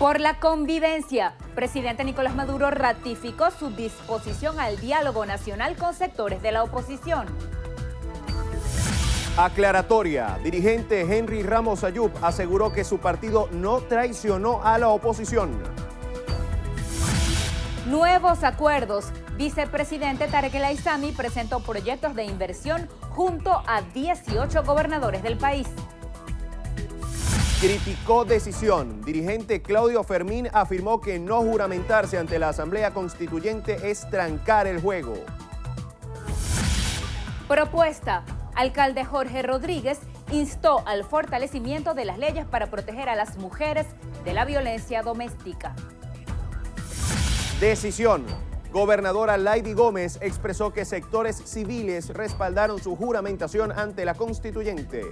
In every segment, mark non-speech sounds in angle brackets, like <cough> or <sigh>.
Por la convivencia, presidente Nicolás Maduro ratificó su disposición al diálogo nacional con sectores de la oposición. Aclaratoria. Dirigente Henry Ramos Ayub aseguró que su partido no traicionó a la oposición. Nuevos acuerdos. Vicepresidente Tarek El Aizami presentó proyectos de inversión junto a 18 gobernadores del país criticó decisión. Dirigente Claudio Fermín afirmó que no juramentarse ante la Asamblea Constituyente es trancar el juego. Propuesta. Alcalde Jorge Rodríguez instó al fortalecimiento de las leyes para proteger a las mujeres de la violencia doméstica. Decisión. Gobernadora Lady Gómez expresó que sectores civiles respaldaron su juramentación ante la constituyente.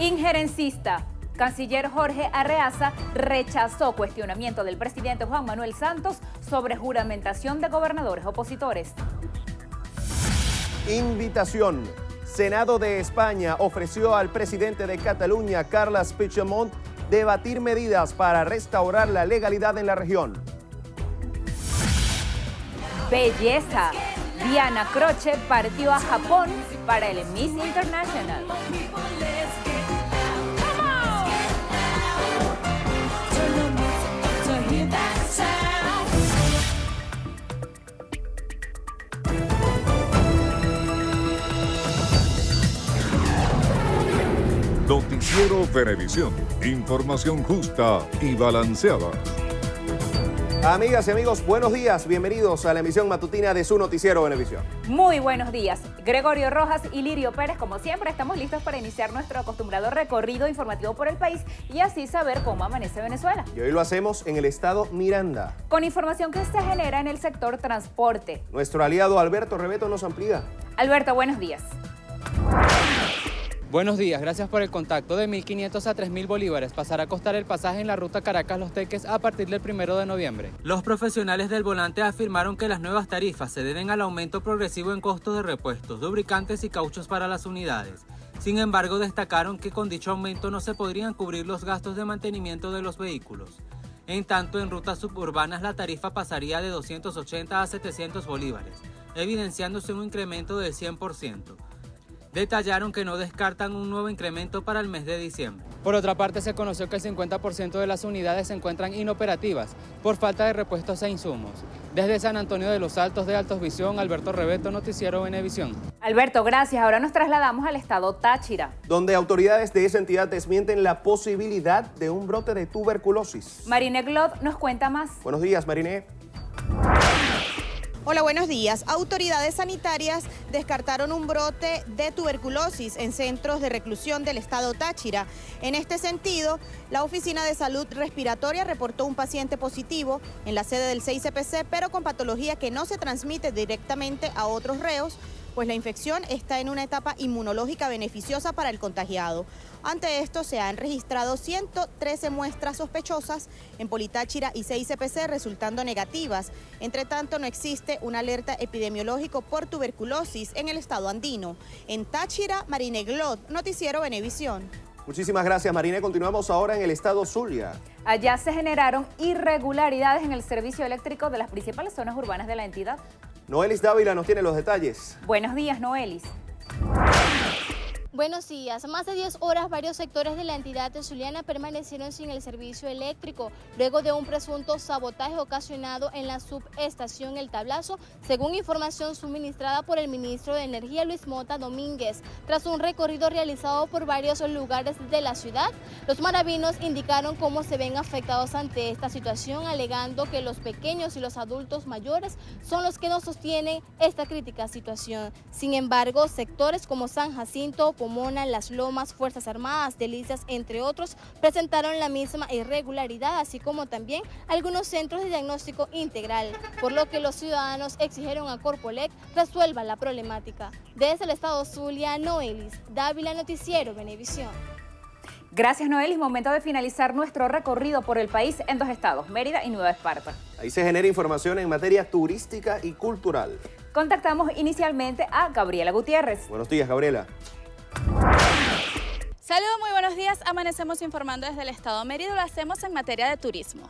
Injerencista. Canciller Jorge Arreaza rechazó cuestionamiento del presidente Juan Manuel Santos sobre juramentación de gobernadores opositores. Invitación. Senado de España ofreció al presidente de Cataluña, Carles Puigdemont, debatir medidas para restaurar la legalidad en la región. Belleza. Diana Croce partió a Japón para el Miss International. Noticiero Televisión. Información justa y balanceada. Amigas y amigos, buenos días. Bienvenidos a la emisión matutina de su noticiero Televisión. Muy buenos días. Gregorio Rojas y Lirio Pérez, como siempre, estamos listos para iniciar nuestro acostumbrado recorrido informativo por el país y así saber cómo amanece Venezuela. Y hoy lo hacemos en el estado Miranda. Con información que se genera en el sector transporte. Nuestro aliado Alberto Rebeto nos amplía. Alberto, buenos días. Buenos días, gracias por el contacto. De 1.500 a 3.000 bolívares pasará a costar el pasaje en la ruta Caracas-Los Teques a partir del 1 de noviembre. Los profesionales del volante afirmaron que las nuevas tarifas se deben al aumento progresivo en costos de repuestos, lubricantes y cauchos para las unidades. Sin embargo, destacaron que con dicho aumento no se podrían cubrir los gastos de mantenimiento de los vehículos. En tanto, en rutas suburbanas la tarifa pasaría de 280 a 700 bolívares, evidenciándose un incremento del 100%. Detallaron que no descartan un nuevo incremento para el mes de diciembre. Por otra parte, se conoció que el 50% de las unidades se encuentran inoperativas por falta de repuestos e insumos. Desde San Antonio de los Altos de Altos Visión, Alberto Rebeto, Noticiero Venevisión. Alberto, gracias. Ahora nos trasladamos al estado Táchira. Donde autoridades de esa entidad desmienten la posibilidad de un brote de tuberculosis. Marine Glot nos cuenta más. Buenos días, Marine. Hola, buenos días. Autoridades sanitarias descartaron un brote de tuberculosis en centros de reclusión del estado Táchira. En este sentido, la Oficina de Salud Respiratoria reportó un paciente positivo en la sede del 6 pero con patología que no se transmite directamente a otros reos pues la infección está en una etapa inmunológica beneficiosa para el contagiado. Ante esto se han registrado 113 muestras sospechosas en Politáchira y 6 CPC resultando negativas. Entre tanto, no existe una alerta epidemiológica por tuberculosis en el estado andino. En Táchira, Marine Noticiero Benevisión. Muchísimas gracias, Marine. Continuamos ahora en el estado Zulia. Allá se generaron irregularidades en el servicio eléctrico de las principales zonas urbanas de la entidad, Noelis Dávila nos tiene los detalles. Buenos días, Noelis. Buenos días. Más de 10 horas varios sectores de la entidad zuliana permanecieron sin el servicio eléctrico luego de un presunto sabotaje ocasionado en la subestación El Tablazo, según información suministrada por el ministro de Energía Luis Mota Domínguez. Tras un recorrido realizado por varios lugares de la ciudad, los maravinos indicaron cómo se ven afectados ante esta situación, alegando que los pequeños y los adultos mayores son los que no sostienen esta crítica situación. Sin embargo, sectores como San Jacinto, Pomona, Las Lomas, Fuerzas Armadas, Delicias, entre otros, presentaron la misma irregularidad, así como también algunos centros de diagnóstico integral, por lo que los ciudadanos exigieron a Corpolec resuelva la problemática. Desde el estado Zulia, Noelis, Dávila Noticiero, Benevisión. Gracias Noelis, momento de finalizar nuestro recorrido por el país en dos estados, Mérida y Nueva Esparta. Ahí se genera información en materia turística y cultural. Contactamos inicialmente a Gabriela Gutiérrez. Buenos días, Gabriela. Saludos, muy buenos días. Amanecemos informando desde el Estado de Mérida. Lo hacemos en materia de turismo.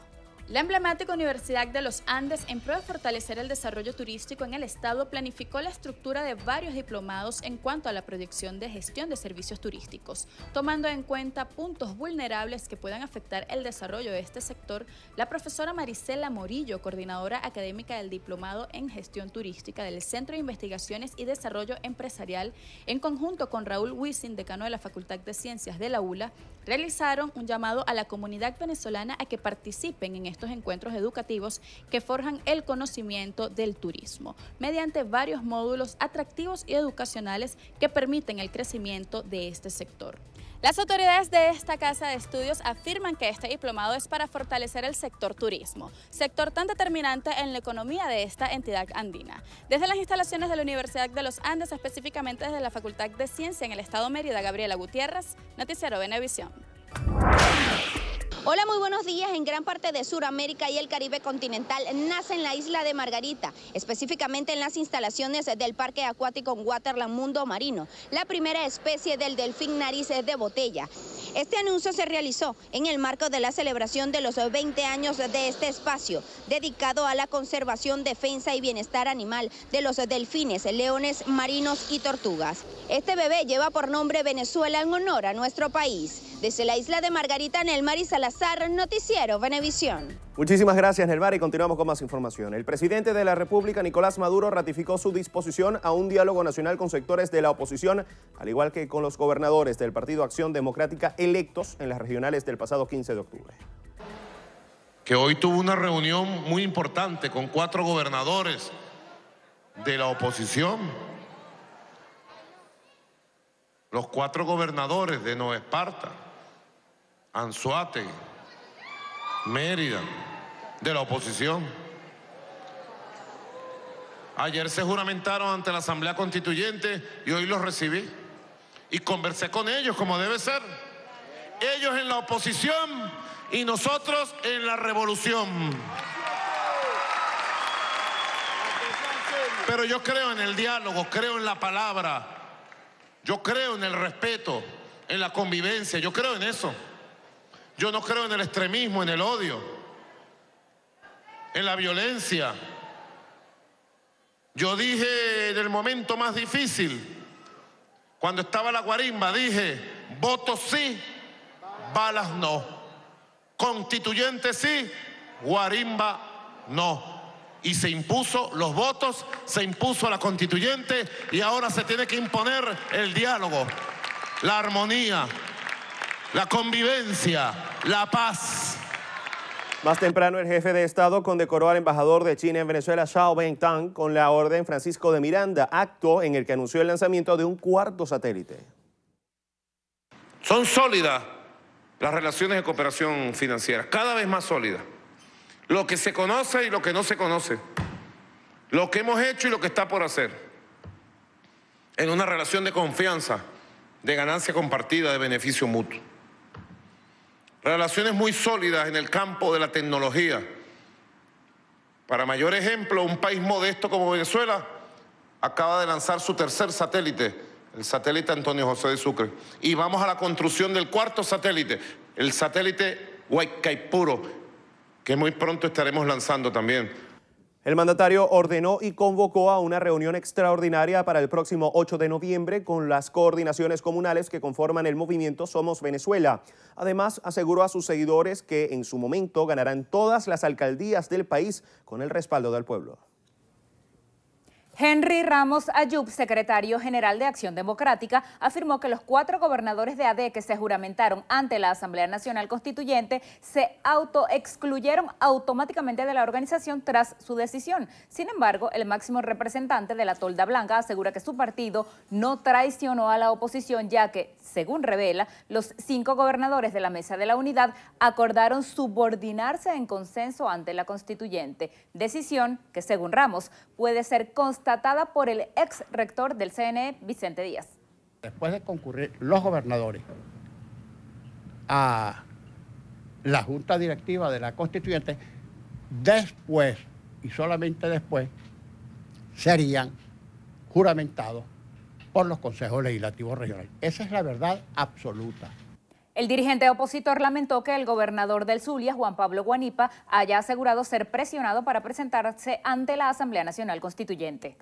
La emblemática Universidad de los Andes, en pro de fortalecer el desarrollo turístico en el Estado, planificó la estructura de varios diplomados en cuanto a la proyección de gestión de servicios turísticos, tomando en cuenta puntos vulnerables que puedan afectar el desarrollo de este sector. La profesora Marisela Morillo, coordinadora académica del Diplomado en Gestión Turística del Centro de Investigaciones y Desarrollo Empresarial, en conjunto con Raúl Wissing, decano de la Facultad de Ciencias de la ULA, realizaron un llamado a la comunidad venezolana a que participen en estos encuentros educativos que forjan el conocimiento del turismo, mediante varios módulos atractivos y educacionales que permiten el crecimiento de este sector. Las autoridades de esta casa de estudios afirman que este diplomado es para fortalecer el sector turismo, sector tan determinante en la economía de esta entidad andina. Desde las instalaciones de la Universidad de los Andes, específicamente desde la Facultad de Ciencia en el Estado Mérida, Gabriela Gutiérrez, Noticiero Venevisión. Hola, muy buenos días. En gran parte de Sudamérica y el Caribe continental nace en la isla de Margarita, específicamente en las instalaciones del Parque Acuático Waterland Mundo Marino, la primera especie del delfín narices de botella. Este anuncio se realizó en el marco de la celebración de los 20 años de este espacio, dedicado a la conservación, defensa y bienestar animal de los delfines, leones, marinos y tortugas. Este bebé lleva por nombre Venezuela en honor a nuestro país. Desde la isla de Margarita, y Salazar, Noticiero Venevisión. Muchísimas gracias, y Continuamos con más información. El presidente de la República, Nicolás Maduro, ratificó su disposición a un diálogo nacional con sectores de la oposición, al igual que con los gobernadores del Partido Acción Democrática electos en las regionales del pasado 15 de octubre. Que hoy tuvo una reunión muy importante con cuatro gobernadores de la oposición. Los cuatro gobernadores de Nueva Esparta, Anzuate, Mérida, de la oposición. Ayer se juramentaron ante la Asamblea Constituyente y hoy los recibí. Y conversé con ellos como debe ser. Ellos en la oposición y nosotros en la revolución. Pero yo creo en el diálogo, creo en la palabra, yo creo en el respeto, en la convivencia, yo creo en eso. Yo no creo en el extremismo, en el odio, en la violencia. Yo dije en el momento más difícil, cuando estaba la guarimba, dije, votos sí, balas no. Constituyente sí, guarimba no. Y se impuso los votos, se impuso a la constituyente y ahora se tiene que imponer el diálogo, la armonía, la convivencia, la paz. Más temprano, el jefe de Estado condecoró al embajador de China en Venezuela, Xiao Tang, con la Orden Francisco de Miranda, acto en el que anunció el lanzamiento de un cuarto satélite. Son sólidas las relaciones de cooperación financiera, cada vez más sólidas. Lo que se conoce y lo que no se conoce. Lo que hemos hecho y lo que está por hacer. En una relación de confianza, de ganancia compartida, de beneficio mutuo relaciones muy sólidas en el campo de la tecnología. Para mayor ejemplo, un país modesto como Venezuela acaba de lanzar su tercer satélite, el satélite Antonio José de Sucre. Y vamos a la construcción del cuarto satélite, el satélite Huaycaipuro, que muy pronto estaremos lanzando también. El mandatario ordenó y convocó a una reunión extraordinaria para el próximo 8 de noviembre con las coordinaciones comunales que conforman el movimiento Somos Venezuela. Además, aseguró a sus seguidores que en su momento ganarán todas las alcaldías del país con el respaldo del pueblo. Henry Ramos Ayub, secretario general de Acción Democrática, afirmó que los cuatro gobernadores de AD e que se juramentaron ante la Asamblea Nacional Constituyente se autoexcluyeron automáticamente de la organización tras su decisión. Sin embargo, el máximo representante de la Tolda Blanca asegura que su partido no traicionó a la oposición, ya que, según revela, los cinco gobernadores de la Mesa de la Unidad acordaron subordinarse en consenso ante la Constituyente. Decisión que, según Ramos, puede ser constatada tratada por el ex rector del CNE, Vicente Díaz. Después de concurrir los gobernadores a la Junta Directiva de la Constituyente, después y solamente después serían juramentados por los consejos legislativos regionales. Esa es la verdad absoluta. El dirigente opositor lamentó que el gobernador del Zulia, Juan Pablo Guanipa, haya asegurado ser presionado para presentarse ante la Asamblea Nacional Constituyente.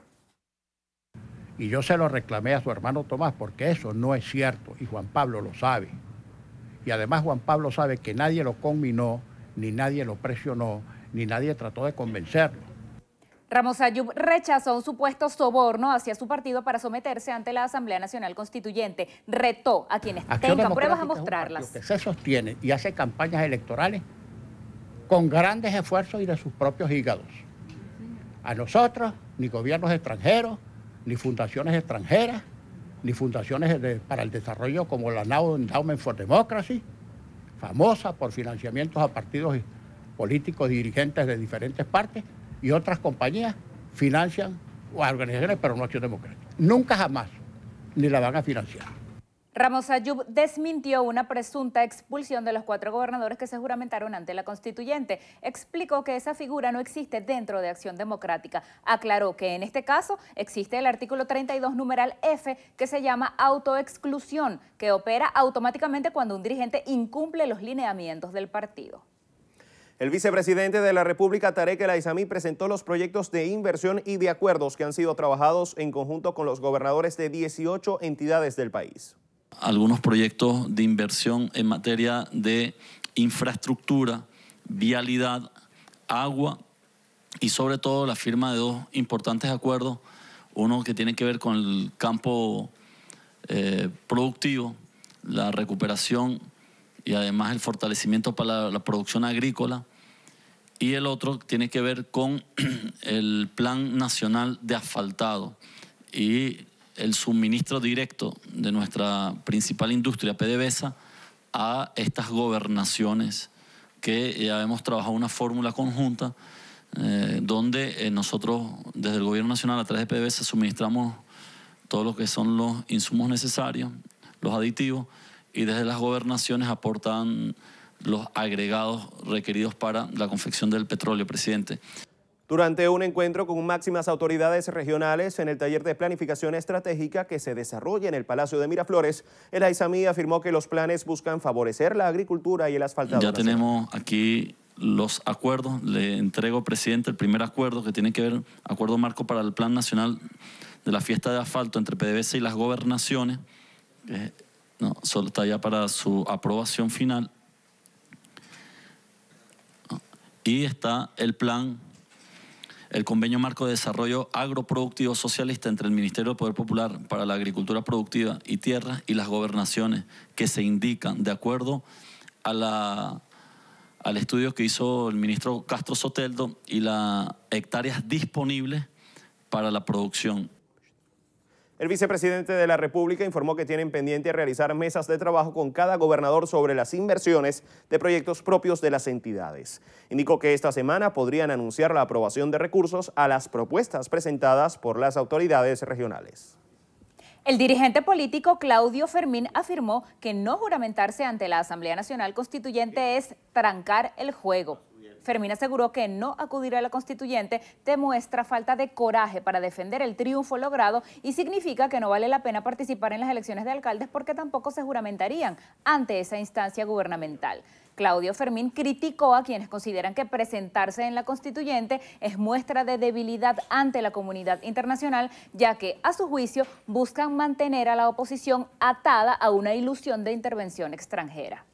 Y yo se lo reclamé a su hermano Tomás porque eso no es cierto y Juan Pablo lo sabe. Y además Juan Pablo sabe que nadie lo conminó, ni nadie lo presionó, ni nadie trató de convencerlo. Ramos Ayub rechazó un supuesto soborno hacia su partido para someterse ante la Asamblea Nacional Constituyente. Retó a quienes tengan pruebas a mostrarlas. que se sostiene y hace campañas electorales con grandes esfuerzos y de sus propios hígados. A nosotros, ni gobiernos extranjeros, ni fundaciones extranjeras, ni fundaciones para el desarrollo como la Now Endowment for Democracy, famosa por financiamientos a partidos políticos dirigentes de diferentes partes, y otras compañías financian o organizaciones, pero no acción democrática. Nunca jamás ni la van a financiar. Ramos Ayub desmintió una presunta expulsión de los cuatro gobernadores que se juramentaron ante la constituyente. Explicó que esa figura no existe dentro de Acción Democrática. Aclaró que en este caso existe el artículo 32 numeral F que se llama autoexclusión, que opera automáticamente cuando un dirigente incumple los lineamientos del partido. El vicepresidente de la República, Tarek El presentó los proyectos de inversión y de acuerdos que han sido trabajados en conjunto con los gobernadores de 18 entidades del país. Algunos proyectos de inversión en materia de infraestructura, vialidad, agua y sobre todo la firma de dos importantes acuerdos, uno que tiene que ver con el campo eh, productivo, la recuperación y además el fortalecimiento para la, producción agrícola. Y el otro tiene que ver con <clears throat> el Plan Nacional de Asfaltado y el suministro directo de nuestra principal industria, PDVSA, a estas gobernaciones que ya hemos trabajado una fórmula conjunta eh, donde eh, nosotros desde el Gobierno Nacional a través de PDVSA suministramos todo lo que son los insumos necesarios, los aditivos, y desde las gobernaciones aportan los agregados requeridos para la confección del petróleo, presidente. Durante un encuentro con máximas autoridades regionales en el taller de planificación estratégica que se desarrolla en el Palacio de Miraflores, el AISAMI afirmó que los planes buscan favorecer la agricultura y el asfaltado. Ya tenemos aquí los acuerdos. Le entrego, presidente, el primer acuerdo que tiene que ver, acuerdo marco para el Plan Nacional de la Fiesta de Asfalto entre PDVSA y las gobernaciones. ¿no? Solo está ya para su aprobación final. Y está el plan, el convenio marco de desarrollo agroproductivo socialista entre el Ministerio del Poder Popular para la Agricultura Productiva y Tierras y las gobernaciones que se indican de acuerdo a la al estudio que hizo el ministro Castro Soteldo y las hectáreas disponibles para la producción el vicepresidente de la República informó que tienen pendiente realizar mesas de trabajo con cada gobernador sobre las inversiones de proyectos propios de las entidades. Indicó que esta semana podrían anunciar la aprobación de recursos a las propuestas presentadas por las autoridades regionales. El dirigente político Claudio Fermín afirmó que no juramentarse ante la Asamblea Nacional Constituyente es trancar el juego. Fermín aseguró que no acudir a la constituyente demuestra falta de coraje para defender el triunfo logrado y significa que no vale la pena participar en las elecciones de alcaldes porque tampoco se juramentarían ante esa instancia gubernamental. Claudio Fermín criticó a quienes consideran que presentarse en la constituyente es muestra de debilidad ante la comunidad internacional, ya que, a su juicio, buscan mantener a la oposición atada a una ilusión de intervención extranjera.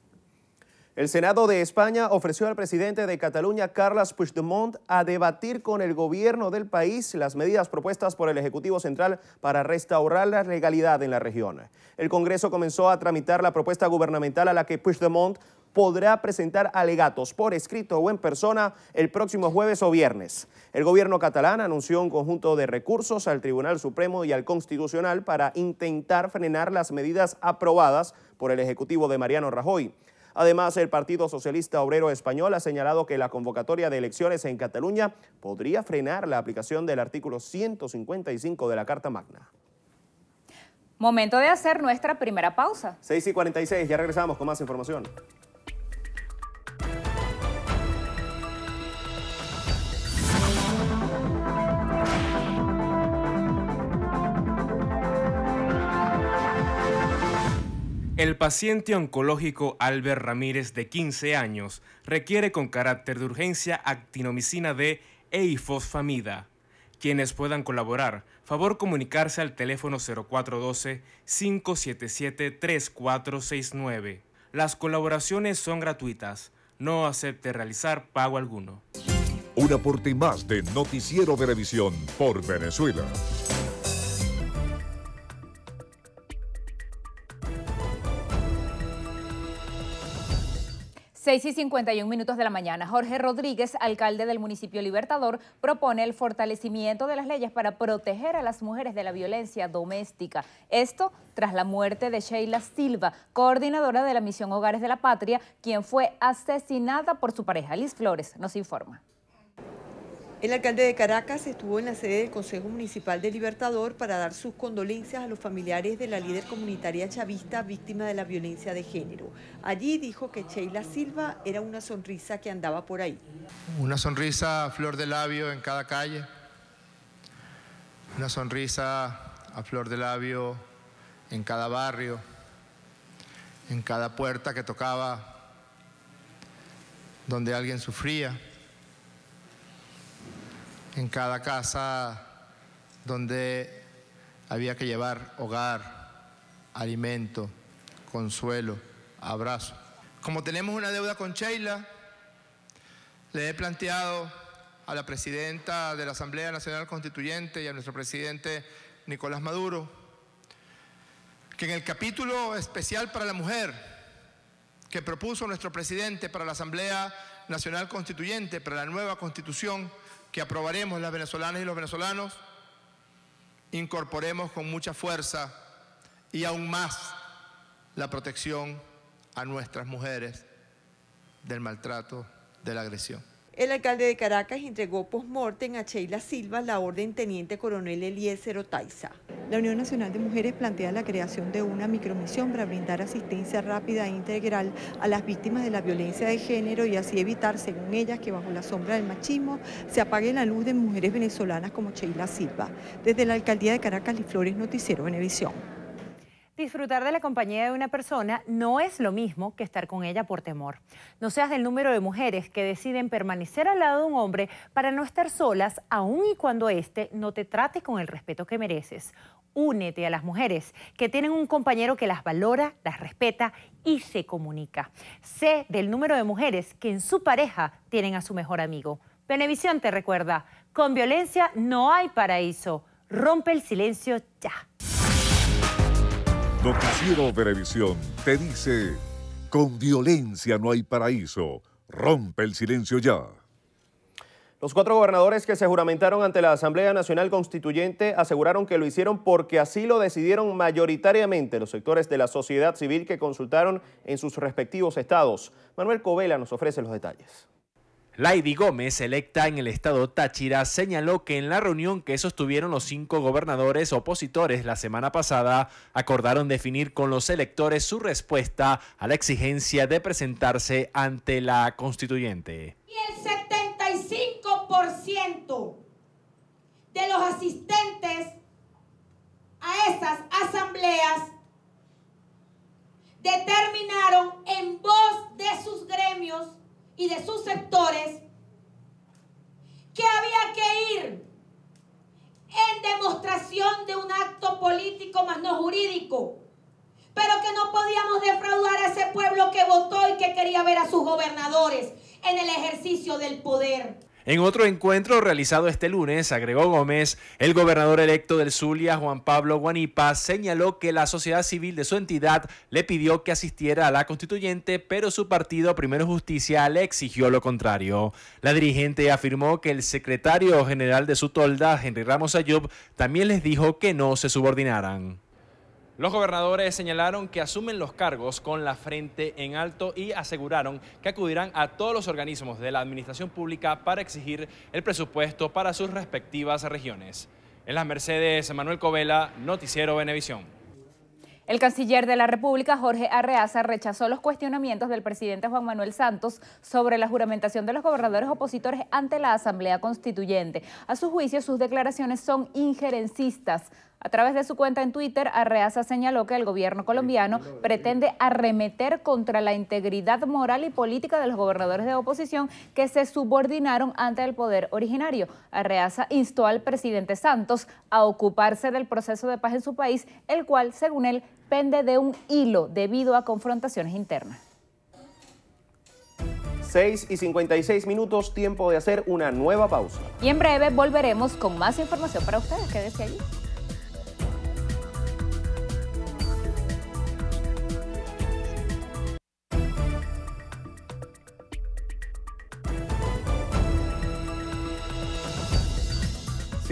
El Senado de España ofreció al presidente de Cataluña, Carles Puigdemont, a debatir con el gobierno del país las medidas propuestas por el Ejecutivo Central para restaurar la legalidad en la región. El Congreso comenzó a tramitar la propuesta gubernamental a la que Puigdemont podrá presentar alegatos por escrito o en persona el próximo jueves o viernes. El gobierno catalán anunció un conjunto de recursos al Tribunal Supremo y al Constitucional para intentar frenar las medidas aprobadas por el Ejecutivo de Mariano Rajoy. Además, el Partido Socialista Obrero Español ha señalado que la convocatoria de elecciones en Cataluña podría frenar la aplicación del artículo 155 de la Carta Magna. Momento de hacer nuestra primera pausa. 6 y 46, ya regresamos con más información. El paciente oncológico Albert Ramírez, de 15 años, requiere con carácter de urgencia actinomicina D e ifosfamida. Quienes puedan colaborar, favor comunicarse al teléfono 0412-577-3469. Las colaboraciones son gratuitas. No acepte realizar pago alguno. Un aporte más de Noticiero Televisión por Venezuela. 6 y 51 minutos de la mañana. Jorge Rodríguez, alcalde del municipio Libertador, propone el fortalecimiento de las leyes para proteger a las mujeres de la violencia doméstica. Esto tras la muerte de Sheila Silva, coordinadora de la misión Hogares de la Patria, quien fue asesinada por su pareja. Liz Flores nos informa. El alcalde de Caracas estuvo en la sede del Consejo Municipal de Libertador para dar sus condolencias a los familiares de la líder comunitaria chavista víctima de la violencia de género. Allí dijo que Sheila Silva era una sonrisa que andaba por ahí. Una sonrisa a flor de labio en cada calle, una sonrisa a flor de labio en cada barrio, en cada puerta que tocaba, donde alguien sufría en cada casa donde había que llevar hogar, alimento, consuelo, abrazo. Como tenemos una deuda con Sheila, le he planteado a la presidenta de la Asamblea Nacional Constituyente y a nuestro presidente Nicolás Maduro, que en el capítulo especial para la mujer que propuso nuestro presidente para la Asamblea Nacional Constituyente, para la nueva constitución, que aprobaremos las venezolanas y los venezolanos, incorporemos con mucha fuerza y aún más la protección a nuestras mujeres del maltrato, de la agresión. El alcalde de Caracas entregó post-mortem a Sheila Silva la orden Teniente Coronel Eliezer Otaiza. La Unión Nacional de Mujeres plantea la creación de una micromisión para brindar asistencia rápida e integral a las víctimas de la violencia de género y así evitar, según ellas, que bajo la sombra del machismo se apague la luz de mujeres venezolanas como Sheila Silva. Desde la Alcaldía de Caracas, Flores Noticiero Venevisión. Disfrutar de la compañía de una persona no es lo mismo que estar con ella por temor. No seas del número de mujeres que deciden permanecer al lado de un hombre para no estar solas, aun y cuando éste no te trate con el respeto que mereces. Únete a las mujeres que tienen un compañero que las valora, las respeta y se comunica. Sé del número de mujeres que en su pareja tienen a su mejor amigo. Benevisión te recuerda, con violencia no hay paraíso. Rompe el silencio ya. Noticiero Televisión te dice, con violencia no hay paraíso, rompe el silencio ya. Los cuatro gobernadores que se juramentaron ante la Asamblea Nacional Constituyente aseguraron que lo hicieron porque así lo decidieron mayoritariamente los sectores de la sociedad civil que consultaron en sus respectivos estados. Manuel Covela nos ofrece los detalles. Lady Gómez, electa en el estado Táchira, señaló que en la reunión que sostuvieron los cinco gobernadores opositores la semana pasada, acordaron definir con los electores su respuesta a la exigencia de presentarse ante la constituyente. Y el 75% de los asistentes a esas asambleas determinaron en voz de sus gremios y de sus sectores que había que ir en demostración de un acto político más no jurídico, pero que no podíamos defraudar a ese pueblo que votó y que quería ver a sus gobernadores en el ejercicio del poder. En otro encuentro realizado este lunes, agregó Gómez, el gobernador electo del Zulia, Juan Pablo Guanipa, señaló que la sociedad civil de su entidad le pidió que asistiera a la constituyente, pero su partido Primero Justicia le exigió lo contrario. La dirigente afirmó que el secretario general de su tolda, Henry Ramos Ayub, también les dijo que no se subordinaran. Los gobernadores señalaron que asumen los cargos con la frente en alto y aseguraron que acudirán a todos los organismos de la administración pública para exigir el presupuesto para sus respectivas regiones. En las Mercedes, Manuel Covela, Noticiero Benevisión. El canciller de la República, Jorge Arreaza, rechazó los cuestionamientos del presidente Juan Manuel Santos sobre la juramentación de los gobernadores opositores ante la Asamblea Constituyente. A su juicio, sus declaraciones son injerencistas a través de su cuenta en Twitter, Arreaza señaló que el gobierno colombiano pretende arremeter contra la integridad moral y política de los gobernadores de oposición que se subordinaron ante el poder originario. Arreaza instó al presidente Santos a ocuparse del proceso de paz en su país, el cual, según él, pende de un hilo debido a confrontaciones internas. 6 y 56 minutos, tiempo de hacer una nueva pausa. Y en breve volveremos con más información para ustedes. Quédese allí.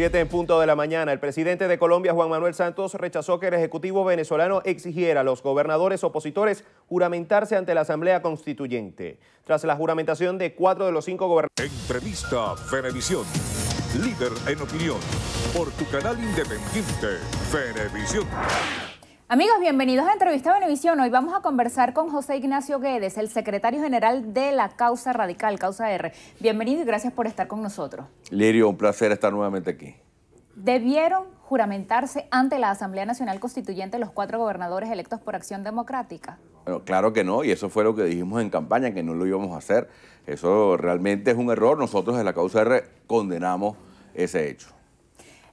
7 en punto de la mañana, el presidente de Colombia, Juan Manuel Santos, rechazó que el Ejecutivo venezolano exigiera a los gobernadores opositores juramentarse ante la Asamblea Constituyente. Tras la juramentación de cuatro de los cinco gobernadores... Entrevista Venevisión, líder en opinión, por tu canal independiente, Venevisión. Amigos, bienvenidos a Entrevista Benevisión. Hoy vamos a conversar con José Ignacio Guedes, el secretario general de la Causa Radical, Causa R. Bienvenido y gracias por estar con nosotros. Lirio, un placer estar nuevamente aquí. Debieron juramentarse ante la Asamblea Nacional Constituyente los cuatro gobernadores electos por Acción Democrática. Bueno, claro que no, y eso fue lo que dijimos en campaña, que no lo íbamos a hacer. Eso realmente es un error. Nosotros de la Causa R condenamos ese hecho.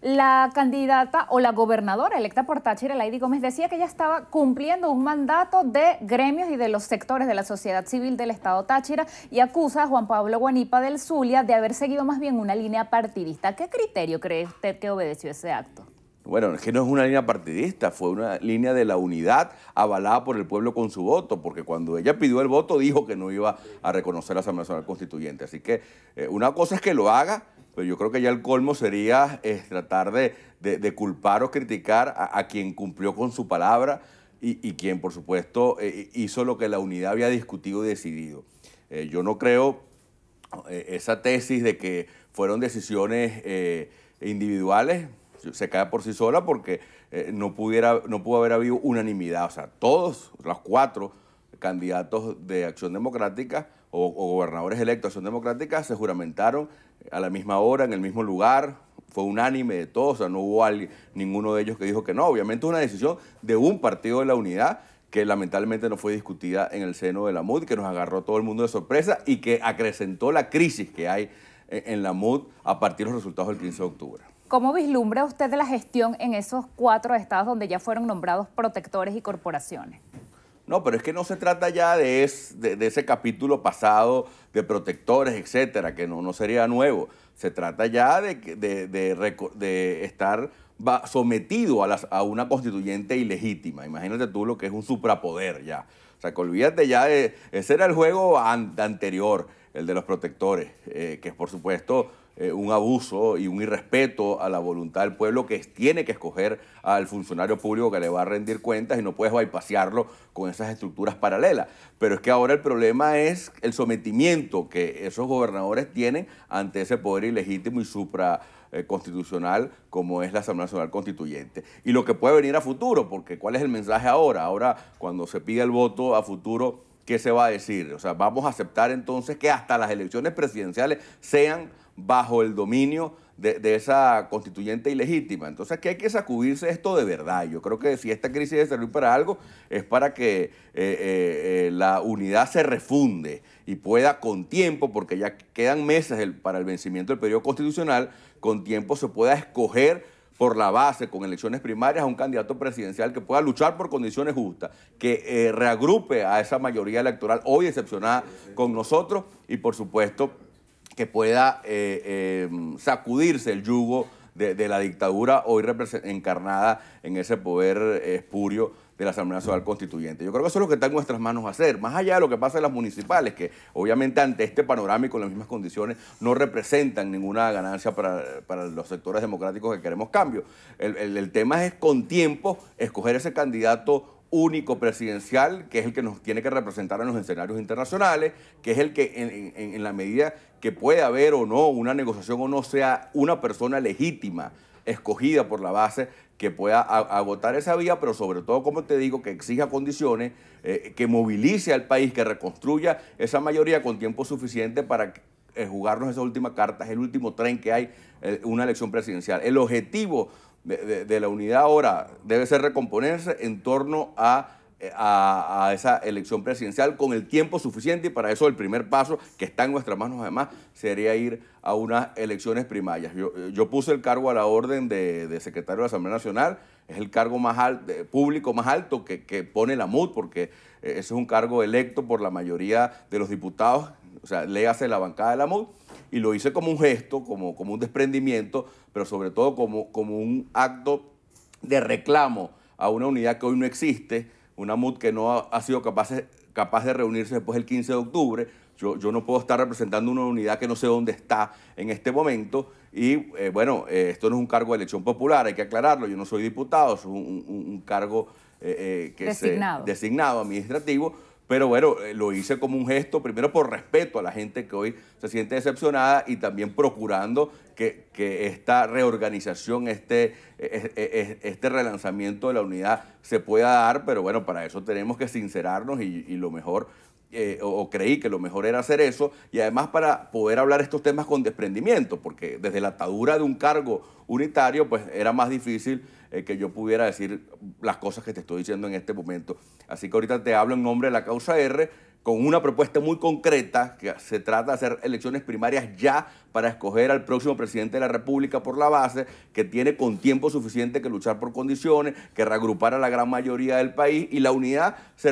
La candidata o la gobernadora electa por Táchira, Lady Gómez, decía que ella estaba cumpliendo un mandato de gremios y de los sectores de la sociedad civil del Estado Táchira y acusa a Juan Pablo Guanipa del Zulia de haber seguido más bien una línea partidista. ¿Qué criterio cree usted que obedeció ese acto? Bueno, es que no es una línea partidista, fue una línea de la unidad avalada por el pueblo con su voto, porque cuando ella pidió el voto dijo que no iba a reconocer a la Asamblea Nacional Constituyente. Así que eh, una cosa es que lo haga pero yo creo que ya el colmo sería eh, tratar de, culpar o criticar a, quien cumplió con su palabra y, quien, por supuesto, eh, hizo lo que la unidad había discutido y decidido. Eh, yo no creo esa tesis de que fueron decisiones individuales, se cae por sí sola porque no, pudiera, no pudo haber habido unanimidad. O sea, todos, los cuatro candidatos de Acción Democrática o, gobernadores electos de Acción Democrática se juramentaron a la misma hora, en el mismo lugar, fue unánime de todos, o sea, no hubo alguien, ninguno de ellos que dijo que no. Obviamente una decisión de un partido de la unidad que lamentablemente no fue discutida en el seno de la MUD, que nos agarró todo el mundo de sorpresa y que acrecentó la crisis que hay en la MUD a partir de los resultados del 15 de octubre. ¿Cómo vislumbra usted la gestión en esos cuatro estados donde ya fueron nombrados protectores y corporaciones? No, pero es que no se trata ya de, de, ese capítulo pasado de protectores, etcétera, que no, no sería nuevo. Se trata ya de, de estar sometido a, las, a una constituyente ilegítima. Imagínate tú lo que es un suprapoder ya. O sea, que olvídate ya de. Ese era el juego anterior, el de los protectores, eh, que por supuesto eh, un abuso y un irrespeto a la voluntad del pueblo que tiene que escoger al funcionario público que le va a rendir cuentas y no puedes bypasearlo con esas estructuras paralelas. Pero es que ahora el problema es el sometimiento que esos gobernadores tienen ante ese poder ilegítimo y supra constitucional como es la Asamblea Nacional Constituyente. Y lo que puede venir a futuro, porque ¿cuál es el mensaje ahora? Ahora, cuando se pide el voto a futuro, ¿qué se va a decir? O sea, vamos a aceptar entonces que hasta las elecciones presidenciales sean bajo el dominio de, esa constituyente ilegítima. Entonces, que hay que sacudirse esto de verdad. Yo creo que si esta crisis debe servir para algo, es para que eh, eh, eh, la unidad se refunde y pueda con tiempo, porque ya quedan meses para el vencimiento del periodo constitucional, con tiempo se pueda escoger por la base, con elecciones primarias, a un candidato presidencial que pueda luchar por condiciones justas, que reagrupe a esa mayoría electoral hoy excepcionada con nosotros y, por supuesto, que pueda eh, eh, sacudirse el yugo de, la dictadura hoy encarnada en ese poder espurio de la Asamblea Nacional Constituyente. Yo creo que eso es lo que está en nuestras manos hacer, más allá de lo que pasa en las municipales, que obviamente ante este panorama y con las mismas condiciones no representan ninguna ganancia para, los sectores democráticos que queremos cambio. el tema es con tiempo escoger ese candidato único presidencial, que es el que nos tiene que representar en los escenarios internacionales, que es el que en, la medida que pueda haber o no una negociación o no sea una persona legítima escogida por la base que pueda agotar esa vía, pero sobre todo, como te digo, que exija condiciones, eh, que movilice al país, que reconstruya esa mayoría con tiempo suficiente para eh, jugarnos esa última carta, es el último tren que hay, eh, una elección presidencial. El objetivo de, la unidad ahora debe ser recomponerse en torno eh, a, esa elección presidencial con el tiempo suficiente y para eso el primer paso que está en nuestras manos además sería ir a unas elecciones primarias. Yo, eh, puse el cargo a la orden de, secretario de la Asamblea Nacional, es el cargo más alto, público más alto que, que pone la MUD porque eh, ese es un cargo electo por la mayoría de los diputados o sea, léase la bancada de la MUD, y lo hice como un gesto, como, como un desprendimiento, pero sobre todo como, como un acto de reclamo a una unidad que hoy no existe, una MUD que no ha, sido capaz, capaz de reunirse después del 15 de octubre. Yo, yo, no puedo estar representando una unidad que no sé dónde está en este momento. Y eh, bueno, eh, esto no es un cargo de elección popular, hay que aclararlo. Yo no soy diputado, es un, cargo eh, que Se, designado administrativo pero bueno, eh, lo hice como un gesto, primero por respeto a la gente que hoy se siente decepcionada y también procurando que, esta reorganización, este, eh, eh, este relanzamiento de la unidad se pueda dar, pero bueno, para eso tenemos que sincerarnos y, lo mejor o, creí que lo mejor era hacer eso, y además para poder hablar estos temas con desprendimiento, porque desde la atadura de un cargo unitario, pues era más difícil eh, que yo pudiera decir las cosas que te estoy diciendo en este momento. Así que ahorita te hablo en nombre de la causa R con una propuesta muy concreta, que se trata de hacer elecciones primarias ya para escoger al próximo presidente de la República por la base, que tiene con tiempo suficiente que luchar por condiciones, que reagrupar a la gran mayoría del país y la unidad se,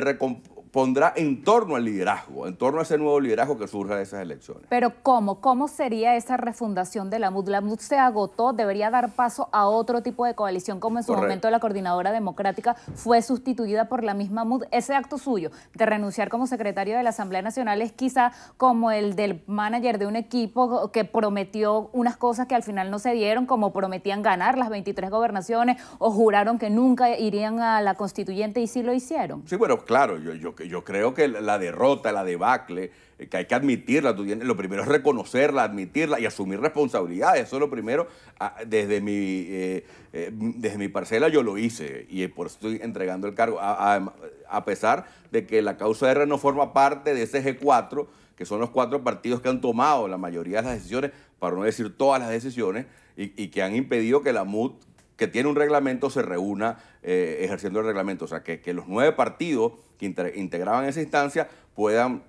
pondrá en torno al liderazgo, en torno a ese nuevo liderazgo que surja de esas elecciones. Pero ¿cómo? ¿Cómo sería esa refundación de la MUD? La MUD se agotó, debería dar paso a otro tipo de coalición, como en su momento la Coordinadora Democrática fue sustituida por la misma MUD. Ese acto suyo de renunciar como secretario de la Asamblea Nacional es quizá como el del manager de un equipo que prometió unas cosas que al final no se dieron, como prometían ganar las 23 gobernaciones o juraron que nunca irían a la constituyente y sí lo hicieron. Sí, bueno, claro, yo, yo yo creo que la derrota, la debacle, eh, que hay que admitirla, lo primero es reconocerla, admitirla y asumir responsabilidades. Eso es lo primero. Ah, desde mi, eh, eh, desde mi parcela yo lo hice y por eso estoy entregando el cargo. A, pesar de que la causa R no forma parte de ese G4, que son los cuatro partidos que han tomado la mayoría de las decisiones, para no decir todas las decisiones, y, y que han impedido que la MUT que tiene un reglamento se reúna eh, ejerciendo el reglamento. O sea, que, que los nueve partidos que integraban esa instancia puedan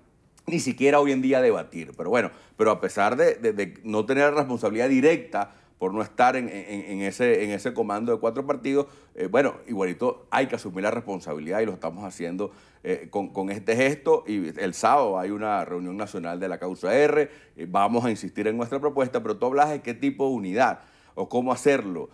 ni siquiera hoy en día debatir. Pero bueno, pero a pesar de, no tener responsabilidad directa por no estar en, ese, en ese comando de cuatro partidos, eh, bueno, igualito hay que asumir la responsabilidad y lo estamos haciendo eh, con, este gesto. Y el sábado hay una reunión nacional de la causa R, vamos a insistir en nuestra propuesta, pero tú hablas de qué tipo de unidad o cómo hacerlo.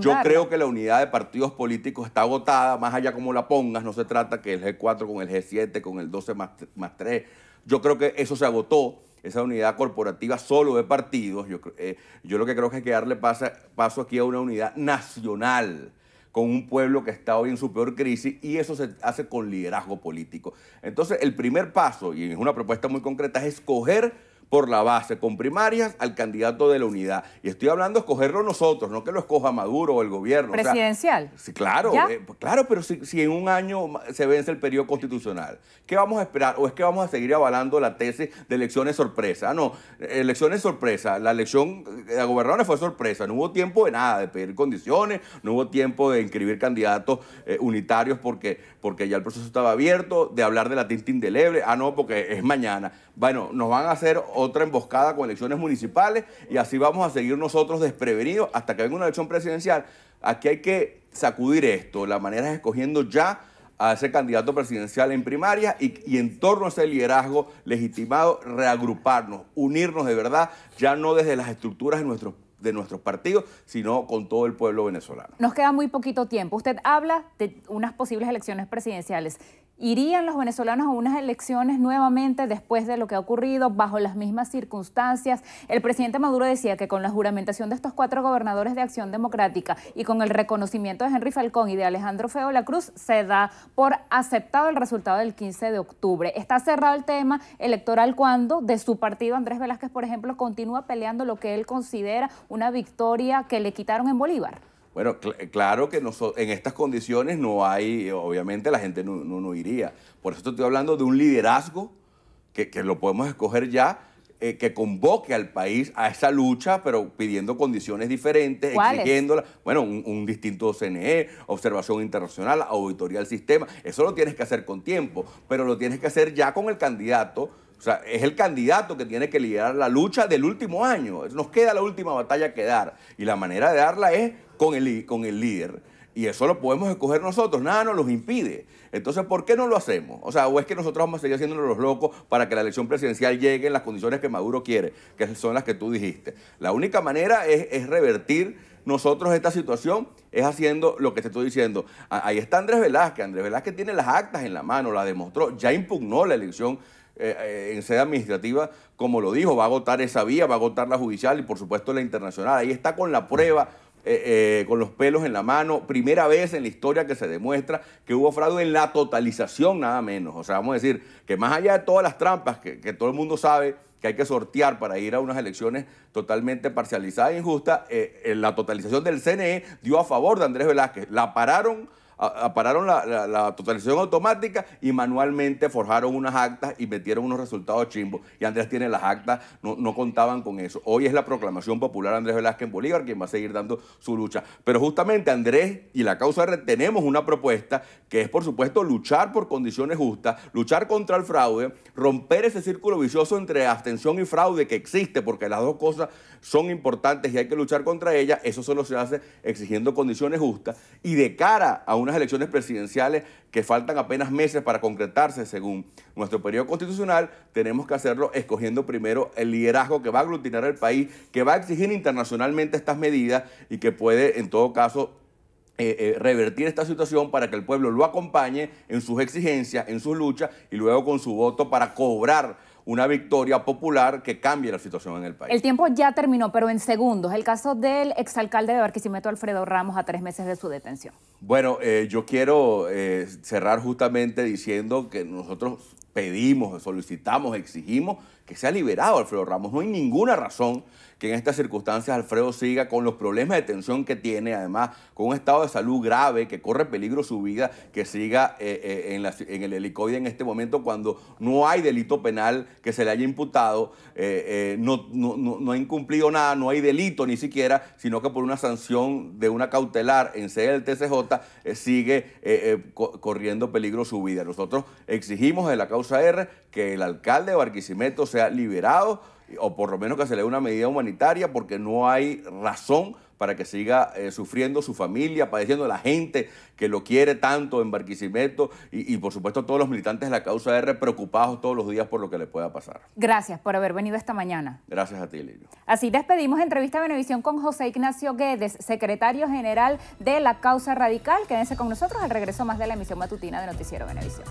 Yo, creo, que la unidad de partidos políticos está agotada, más allá como la pongas, no se trata que el G4 con el G7, con el 12 más, 3. Yo creo que eso se agotó esa unidad corporativa solo de partidos. Yo, eh, yo lo que creo que es que darle paso aquí a una unidad nacional con un pueblo que está hoy en su peor crisis y eso se hace con liderazgo político. Entonces, el primer paso, y es una propuesta muy concreta, es escoger por la base, con primarias al candidato de la unidad. Y estoy hablando de escogerlo nosotros, no que lo escoja Maduro o el gobierno. Presidencial. sí, claro, eh, pues, claro, pero si, si, en un año se vence el periodo constitucional, ¿qué vamos a esperar? ¿O es que vamos a seguir avalando la tesis de elecciones sorpresa? Ah, no, eh, elecciones sorpresa. La elección de eh, gobernadores fue sorpresa. No hubo tiempo de nada, de pedir condiciones, no hubo tiempo de inscribir candidatos unitarios porque, porque ya el proceso estaba abierto, de hablar de la tinta indeleble. Ah, no, porque es mañana bueno, nos van a hacer otra emboscada con elecciones municipales y así vamos a seguir nosotros desprevenidos hasta que venga una elección presidencial. Aquí hay que sacudir esto. La manera es escogiendo ya a ese candidato presidencial en primaria y, en torno a ese liderazgo legitimado, reagruparnos, unirnos de verdad, ya no desde las estructuras de de nuestros partidos, sino con todo el pueblo venezolano. Nos queda muy poquito tiempo. Usted habla de unas posibles elecciones presidenciales. ¿Irían los venezolanos a unas elecciones nuevamente después de lo que ha ocurrido, bajo las mismas circunstancias? El presidente Maduro decía que con la juramentación de estos cuatro gobernadores de Acción Democrática y con el reconocimiento de Henry Falcón y de Alejandro Feo La Cruz, se da por aceptado el resultado del 15 de octubre. Está cerrado el tema electoral cuando de su partido Andrés Velázquez, por ejemplo, continúa peleando lo que él considera una victoria que le quitaron en Bolívar. Bueno, claro que en estas condiciones no hay, obviamente la gente no, no, iría. Por eso te estoy hablando de un liderazgo que, lo podemos escoger ya, eh, que convoque al país a esa lucha, pero pidiendo condiciones diferentes, exigiéndola. Bueno, un, un, distinto CNE, observación internacional, auditoría del sistema. Eso lo tienes que hacer con tiempo, pero lo tienes que hacer ya con el candidato o sea, es el candidato que tiene que liderar la lucha del último año. Nos queda la última batalla que dar. Y la manera de darla es con el, con el líder. Y eso lo podemos escoger nosotros, nada nos los impide. Entonces, ¿por qué no lo hacemos? O sea, o es que nosotros vamos a seguir haciéndonos los locos para que la elección presidencial llegue en las condiciones que Maduro quiere, que son las que tú dijiste. La única manera es, revertir nosotros esta situación, es haciendo lo que te estoy diciendo. Ahí está Andrés Velázquez, Andrés Velázquez tiene las actas en la mano, la demostró, ya impugnó la elección eh, eh, en sede administrativa, como lo dijo, va a agotar esa vía, va a agotar la judicial y por supuesto la internacional. Ahí está con la prueba. Eh, con los pelos en la mano, primera vez en la historia que se demuestra que hubo fraude en la totalización, nada menos. O sea, vamos a decir que más allá de todas las trampas que, todo el mundo sabe que hay que sortear para ir a unas elecciones totalmente parcializadas e injustas, la totalización del CNE dio a favor de Andrés Velázquez. La pararon apararon la, totalización automática y manualmente forjaron unas actas y metieron unos resultados chimbos. Y Andrés tiene las actas, no, no contaban con eso. Hoy es la proclamación popular Andrés Velázquez en Bolívar, quien va a seguir dando su lucha. Pero justamente Andrés y la causa R tenemos una propuesta que es, por supuesto, luchar por condiciones justas, luchar contra el fraude, romper ese círculo vicioso entre abstención y fraude que existe, porque las dos cosas son importantes y hay que luchar contra ellas. Eso solo se hace exigiendo condiciones justas. Y de cara a una elecciones presidenciales que faltan apenas meses para concretarse según nuestro periodo constitucional, tenemos que hacerlo escogiendo primero el liderazgo que va a aglutinar el país, que va a exigir internacionalmente estas medidas y que puede, en todo caso, eh, eh, revertir esta situación para que el pueblo lo acompañe en sus exigencias, en sus luchas y luego con su voto para cobrar una victoria popular que cambie la situación en el país. El tiempo ya terminó, pero en segundos. El caso del exalcalde de Barquisimeto, Alfredo Ramos, a tres meses de su detención. Bueno, eh, yo quiero eh, cerrar justamente diciendo que nosotros pedimos, solicitamos, exigimos que se ha liberado Alfredo Ramos. No hay ninguna razón que en estas circunstancias Alfredo siga con los problemas de tensión que tiene, además con un estado de salud grave que corre peligro su vida, que siga eh, eh, en, el helicoide en este momento cuando no hay delito penal que se le haya imputado, eh, no, no, ha incumplido nada, no hay delito ni siquiera, sino que por una sanción de una cautelar en sede del TCJ sigue corriendo peligro su vida. Nosotros exigimos de la causa R que el alcalde de Barquisimeto sea liberado o por lo menos que se le dé una medida humanitaria porque no hay razón para que siga eh, sufriendo su familia, padeciendo la gente que lo quiere tanto en Barquisimeto y, por supuesto todos los militantes de la causa R preocupados todos los días por lo que le pueda pasar. Gracias por haber venido esta mañana. Gracias a ti, Lilo Así despedimos entrevista a Benevisión con José Ignacio Guedes, secretario general de la causa radical. Quédense con nosotros al regreso más de la emisión matutina de Noticiero Benevisión.